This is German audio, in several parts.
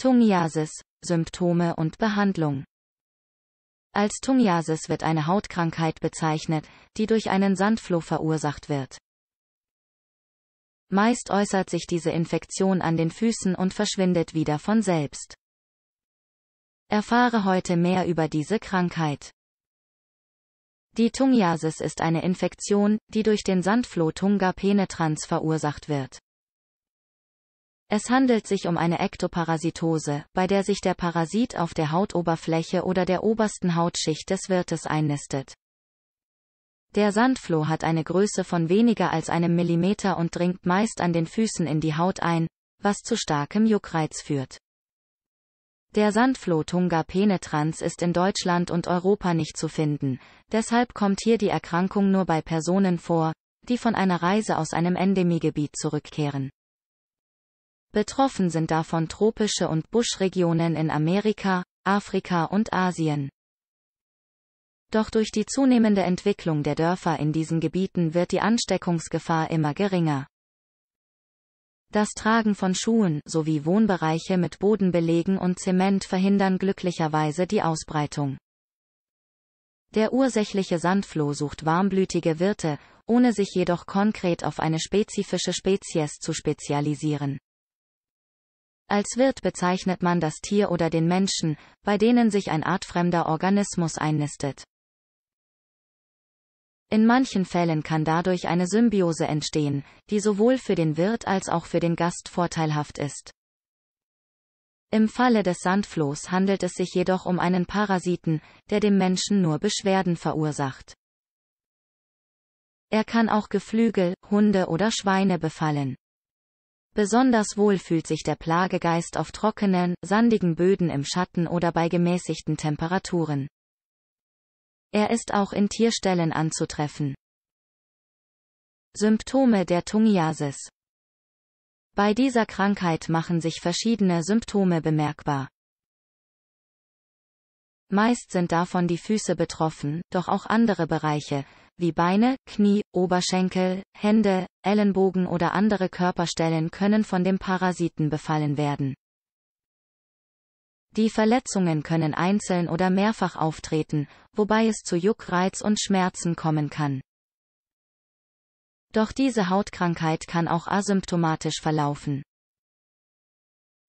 Tungiasis, Symptome und Behandlung Als Tungiasis wird eine Hautkrankheit bezeichnet, die durch einen Sandfloh verursacht wird. Meist äußert sich diese Infektion an den Füßen und verschwindet wieder von selbst. Erfahre heute mehr über diese Krankheit. Die Tungiasis ist eine Infektion, die durch den Sandfloh Tunga penetrans verursacht wird. Es handelt sich um eine Ektoparasitose, bei der sich der Parasit auf der Hautoberfläche oder der obersten Hautschicht des Wirtes einnistet. Der Sandfloh hat eine Größe von weniger als einem Millimeter und dringt meist an den Füßen in die Haut ein, was zu starkem Juckreiz führt. Der Sandfloh Tunga penetrans ist in Deutschland und Europa nicht zu finden, deshalb kommt hier die Erkrankung nur bei Personen vor, die von einer Reise aus einem Endemiegebiet zurückkehren. Betroffen sind davon tropische und Buschregionen in Amerika, Afrika und Asien. Doch durch die zunehmende Entwicklung der Dörfer in diesen Gebieten wird die Ansteckungsgefahr immer geringer. Das Tragen von Schuhen sowie Wohnbereiche mit Bodenbelegen und Zement verhindern glücklicherweise die Ausbreitung. Der ursächliche Sandfloh sucht warmblütige Wirte, ohne sich jedoch konkret auf eine spezifische Spezies zu spezialisieren. Als Wirt bezeichnet man das Tier oder den Menschen, bei denen sich ein artfremder Organismus einnistet. In manchen Fällen kann dadurch eine Symbiose entstehen, die sowohl für den Wirt als auch für den Gast vorteilhaft ist. Im Falle des Sandflohs handelt es sich jedoch um einen Parasiten, der dem Menschen nur Beschwerden verursacht. Er kann auch Geflügel, Hunde oder Schweine befallen. Besonders wohl fühlt sich der Plagegeist auf trockenen, sandigen Böden im Schatten oder bei gemäßigten Temperaturen. Er ist auch in Tierstellen anzutreffen. Symptome der Tungiasis Bei dieser Krankheit machen sich verschiedene Symptome bemerkbar. Meist sind davon die Füße betroffen, doch auch andere Bereiche, wie Beine, Knie, Oberschenkel, Hände, Ellenbogen oder andere Körperstellen können von dem Parasiten befallen werden. Die Verletzungen können einzeln oder mehrfach auftreten, wobei es zu Juckreiz und Schmerzen kommen kann. Doch diese Hautkrankheit kann auch asymptomatisch verlaufen.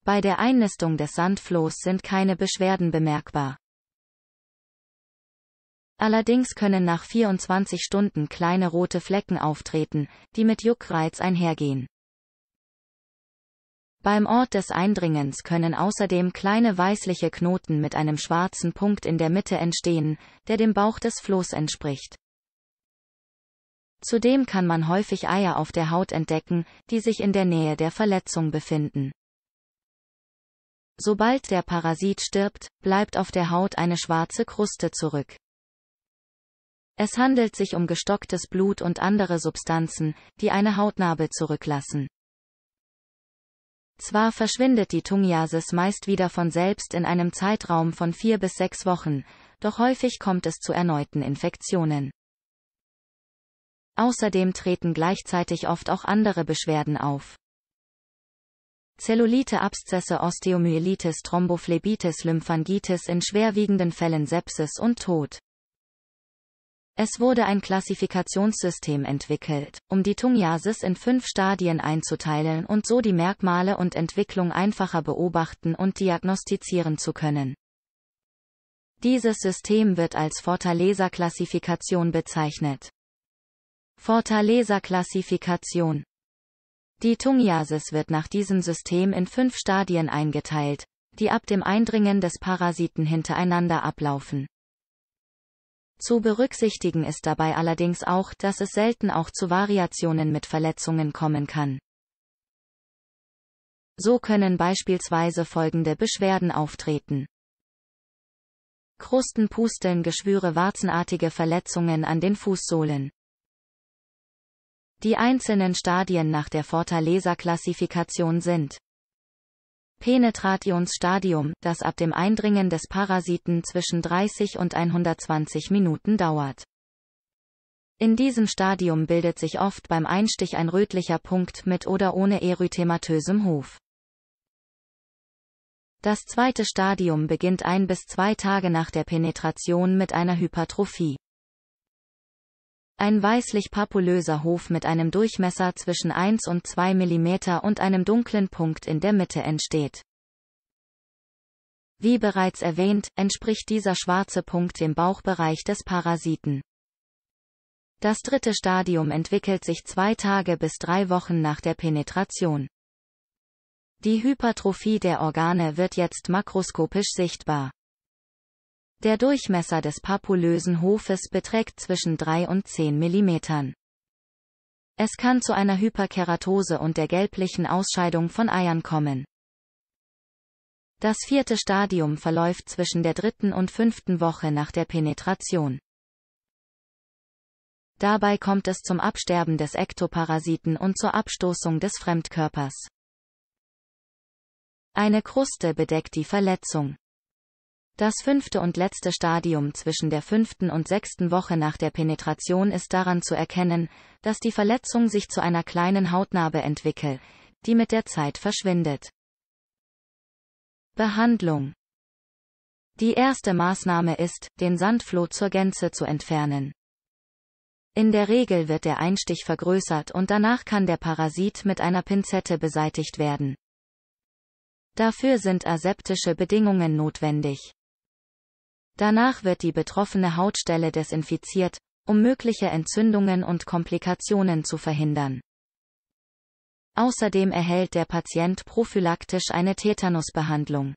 Bei der Einnistung des Sandflohs sind keine Beschwerden bemerkbar. Allerdings können nach 24 Stunden kleine rote Flecken auftreten, die mit Juckreiz einhergehen. Beim Ort des Eindringens können außerdem kleine weißliche Knoten mit einem schwarzen Punkt in der Mitte entstehen, der dem Bauch des Flohs entspricht. Zudem kann man häufig Eier auf der Haut entdecken, die sich in der Nähe der Verletzung befinden. Sobald der Parasit stirbt, bleibt auf der Haut eine schwarze Kruste zurück. Es handelt sich um gestocktes Blut und andere Substanzen, die eine Hautnarbe zurücklassen. Zwar verschwindet die Tungiasis meist wieder von selbst in einem Zeitraum von vier bis sechs Wochen, doch häufig kommt es zu erneuten Infektionen. Außerdem treten gleichzeitig oft auch andere Beschwerden auf. Zellulite, Abszesse, Osteomyelitis, Thrombophlebitis, Lymphangitis, in schwerwiegenden Fällen Sepsis und Tod. Es wurde ein Klassifikationssystem entwickelt, um die Tungiasis in fünf Stadien einzuteilen und so die Merkmale und Entwicklung einfacher beobachten und diagnostizieren zu können. Dieses System wird als Fortaleza-Klassifikation bezeichnet. Fortaleza-Klassifikation Die Tungiasis wird nach diesem System in fünf Stadien eingeteilt, die ab dem Eindringen des Parasiten hintereinander ablaufen. Zu berücksichtigen ist dabei allerdings auch, dass es selten auch zu Variationen mit Verletzungen kommen kann. So können beispielsweise folgende Beschwerden auftreten. Krusten, Pusteln, Geschwüre, warzenartige Verletzungen an den Fußsohlen. Die einzelnen Stadien nach der Fortaleza-Klassifikation sind Penetrationsstadium, das ab dem Eindringen des Parasiten zwischen 30 und 120 Minuten dauert. In diesem Stadium bildet sich oft beim Einstich ein rötlicher Punkt mit oder ohne erythematösem Hof. Das zweite Stadium beginnt ein bis zwei Tage nach der Penetration mit einer Hypertrophie. Ein weißlich papulöser Hof mit einem Durchmesser zwischen 1 und 2 mm und einem dunklen Punkt in der Mitte entsteht. Wie bereits erwähnt, entspricht dieser schwarze Punkt dem Bauchbereich des Parasiten. Das dritte Stadium entwickelt sich zwei Tage bis drei Wochen nach der Penetration. Die Hypertrophie der Organe wird jetzt makroskopisch sichtbar. Der Durchmesser des papulösen Hofes beträgt zwischen 3 und 10 Millimetern. Es kann zu einer Hyperkeratose und der gelblichen Ausscheidung von Eiern kommen. Das vierte Stadium verläuft zwischen der dritten und fünften Woche nach der Penetration. Dabei kommt es zum Absterben des Ektoparasiten und zur Abstoßung des Fremdkörpers. Eine Kruste bedeckt die Verletzung. Das fünfte und letzte Stadium zwischen der fünften und sechsten Woche nach der Penetration ist daran zu erkennen, dass die Verletzung sich zu einer kleinen Hautnarbe entwickelt, die mit der Zeit verschwindet. Behandlung Die erste Maßnahme ist, den Sandfloh zur Gänze zu entfernen. In der Regel wird der Einstich vergrößert und danach kann der Parasit mit einer Pinzette beseitigt werden. Dafür sind aseptische Bedingungen notwendig. Danach wird die betroffene Hautstelle desinfiziert, um mögliche Entzündungen und Komplikationen zu verhindern. Außerdem erhält der Patient prophylaktisch eine Tetanusbehandlung.